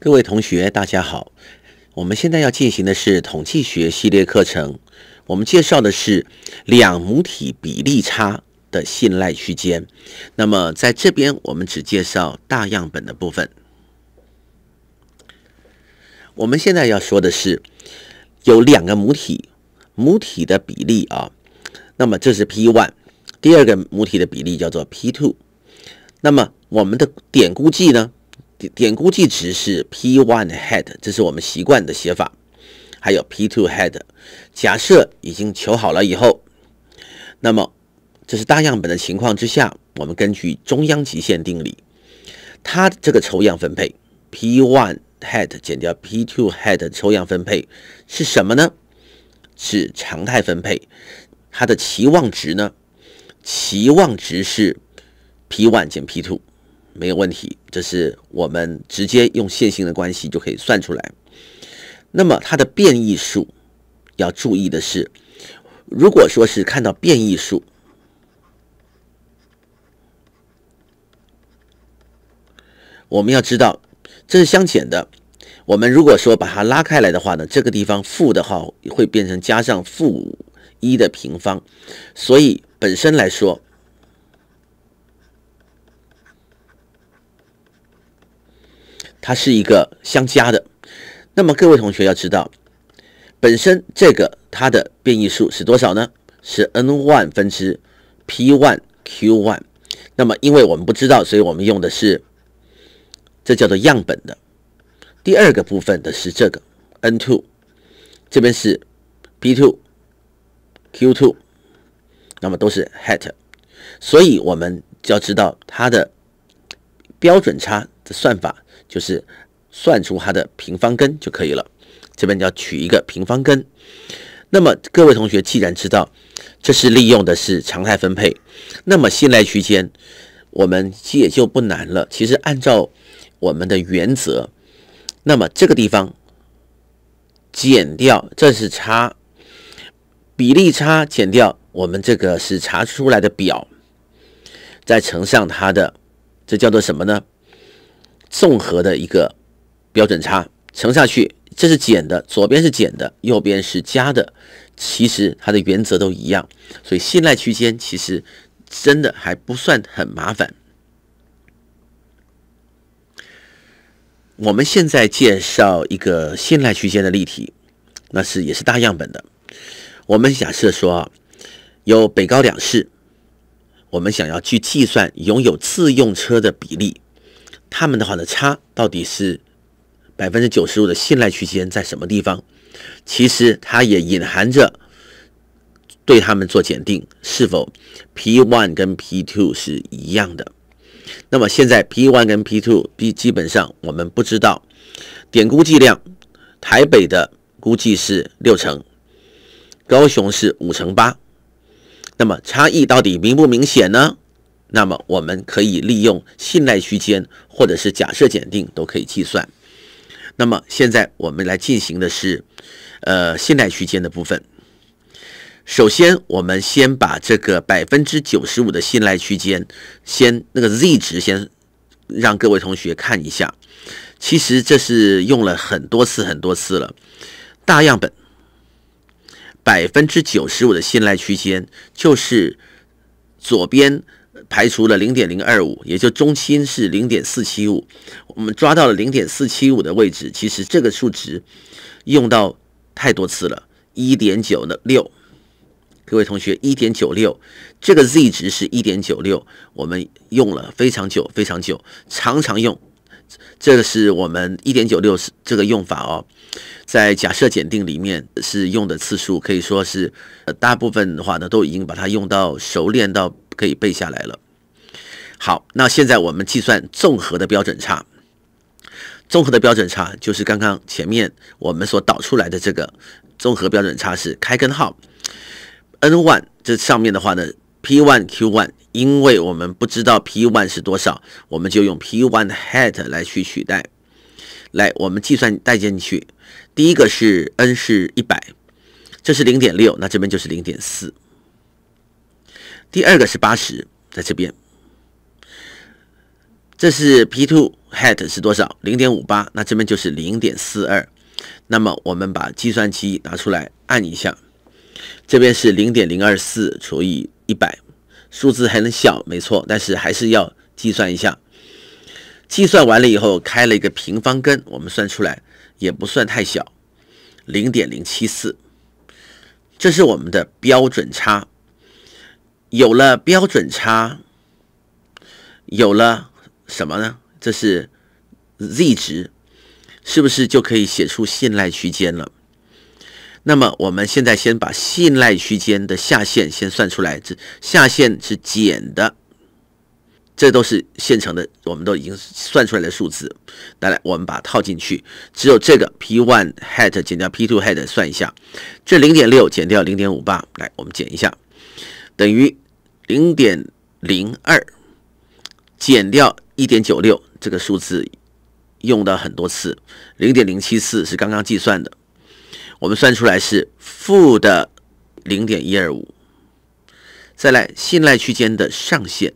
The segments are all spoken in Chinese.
各位同学，大家好。我们现在要进行的是统计学系列课程，我们介绍的是两母体比例差的信赖区间。那么，在这边我们只介绍大样本的部分。我们现在要说的是，有两个母体，母体的比例啊，那么这是 p one，第二个母体的比例叫做 p two，那么我们的点估计呢？点估计值是 p one h e a d 这是我们习惯的写法，还有 p two h e a d 假设已经求好了以后，那么这是大样本的情况之下，我们根据中央极限定理，它这个抽样分配 p one h e a d 减掉 p two h e a d 的抽样分配是什么呢？是常态分配，它的期望值呢？期望值是 p one 减 p two。没有问题，这是我们直接用线性的关系就可以算出来。那么它的变异数要注意的是，如果说是看到变异数，我们要知道这是相减的。我们如果说把它拉开来的话呢，这个地方负的号会变成加上负一的平方，所以本身来说。它是一个相加的，那么各位同学要知道，本身这个它的变异数是多少呢？是 n 万分之 p one q one，那么因为我们不知道，所以我们用的是，这叫做样本的。第二个部分的是这个 n two，这边是 p two q two，那么都是 hat，所以我们就要知道它的标准差。的算法就是算出它的平方根就可以了。这边要取一个平方根。那么各位同学，既然知道这是利用的是常态分配，那么信赖区间我们也就不难了。其实按照我们的原则，那么这个地方减掉，这是差比例差减掉，我们这个是查出来的表，再乘上它的，这叫做什么呢？综合的一个标准差乘下去，这是减的，左边是减的，右边是加的，其实它的原则都一样，所以信赖区间其实真的还不算很麻烦。我们现在介绍一个信赖区间的例题，那是也是大样本的。我们假设说啊，有北高两市，我们想要去计算拥有自用车的比例。他们的话的差到底是百分之九十五的信赖区间在什么地方？其实它也隐含着对他们做检定，是否 P one 跟 P two 是一样的。那么现在 P one 跟 P two 基基本上我们不知道点估计量，台北的估计是六成，高雄是五成八，那么差异到底明不明显呢？那么我们可以利用信赖区间或者是假设检定都可以计算。那么现在我们来进行的是，呃，信赖区间的部分。首先，我们先把这个百分之九十五的信赖区间，先那个 z 值先让各位同学看一下。其实这是用了很多次很多次了。大样本百分之九十五的信赖区间就是左边。排除了零点零二五，也就中心是零点四七五，我们抓到了零点四七五的位置。其实这个数值用到太多次了，一点九的六，各位同学一点九六，这个 z 值是一点九六，我们用了非常久非常久，常常用。这个是我们一点九六是这个用法哦，在假设检定里面是用的次数可以说是，大部分的话呢都已经把它用到熟练到。可以背下来了。好，那现在我们计算综合的标准差。综合的标准差就是刚刚前面我们所导出来的这个综合标准差是开根号 n one 这上面的话呢 p one q one，因为我们不知道 p one 是多少，我们就用 p one hat 来去取代。来，我们计算代进去，第一个是 n 是一百，这是零点六，那这边就是零点四。第二个是八十，在这边，这是 P two hat 是多少？零点五八，那这边就是零点四二。那么我们把计算机拿出来按一下，这边是零点零二四除以一百，数字还能小没错，但是还是要计算一下。计算完了以后开了一个平方根，我们算出来也不算太小，零点零七四，这是我们的标准差。有了标准差，有了什么呢？这是 z 值，是不是就可以写出信赖区间了？那么我们现在先把信赖区间的下限先算出来，这下限是减的，这都是现成的，我们都已经算出来的数字。来来，我们把它套进去，只有这个 p one hat 减掉 p two hat 算一下，这零点六减掉零点五八，来，我们减一下。等于零点零二减掉一点九六，这个数字用到很多次，零点零七四是刚刚计算的，我们算出来是负的零点一二五。再来，信赖区间的上限，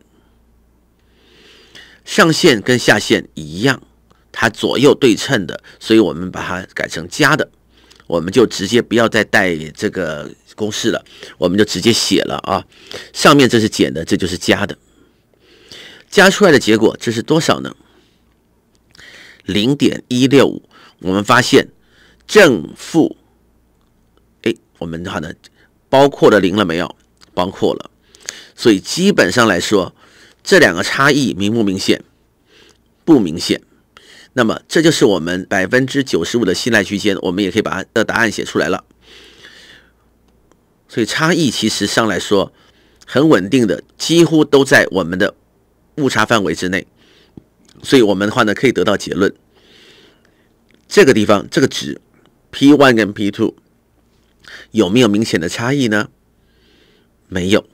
上限跟下限一样，它左右对称的，所以我们把它改成加的。我们就直接不要再带这个公式了，我们就直接写了啊。上面这是减的，这就是加的，加出来的结果这是多少呢？零点一六五。我们发现正负，哎，我们的话呢，包括了零了没有？包括了。所以基本上来说，这两个差异明不明显？不明显。那么，这就是我们百分之九十五的信赖区间。我们也可以把的答案写出来了。所以，差异其实上来说，很稳定的，几乎都在我们的误差范围之内。所以我们的话呢，可以得到结论：这个地方这个值，p one 跟 p two 有没有明显的差异呢？没有。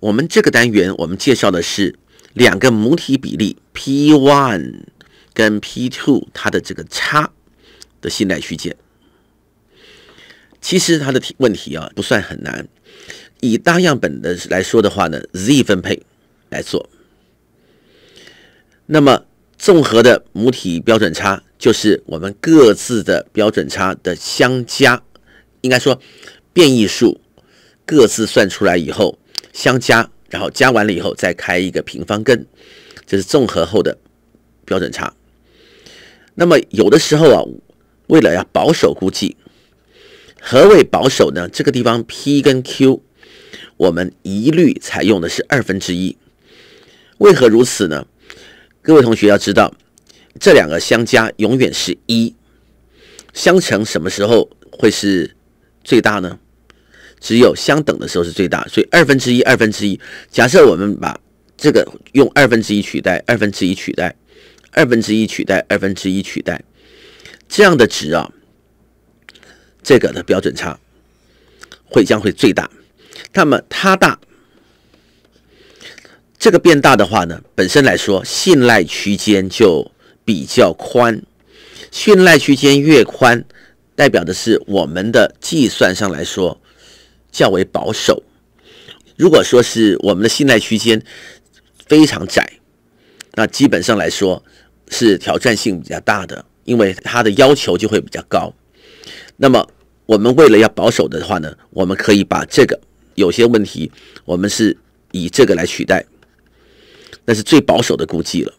我们这个单元我们介绍的是。两个母体比例 p one 跟 p two 它的这个差的信赖区间，其实它的题问题啊不算很难。以大样本的来说的话呢，Z 分配来做。那么，综合的母体标准差就是我们各自的标准差的相加。应该说，变异数各自算出来以后相加。然后加完了以后，再开一个平方根，这是综合后的标准差。那么有的时候啊，为了要保守估计，何为保守呢？这个地方 p 跟 q 我们一律采用的是二分之一。为何如此呢？各位同学要知道，这两个相加永远是一，相乘什么时候会是最大呢？只有相等的时候是最大，所以二分之一，二分之一。假设我们把这个用二分之一取代，二分之一取代，二分之一取代，二分之一取代，这样的值啊，这个的标准差会将会最大。那么它大，这个变大的话呢，本身来说，信赖区间就比较宽。信赖区间越宽，代表的是我们的计算上来说。较为保守。如果说是我们的信赖区间非常窄，那基本上来说是挑战性比较大的，因为它的要求就会比较高。那么我们为了要保守的话呢，我们可以把这个有些问题，我们是以这个来取代，那是最保守的估计了。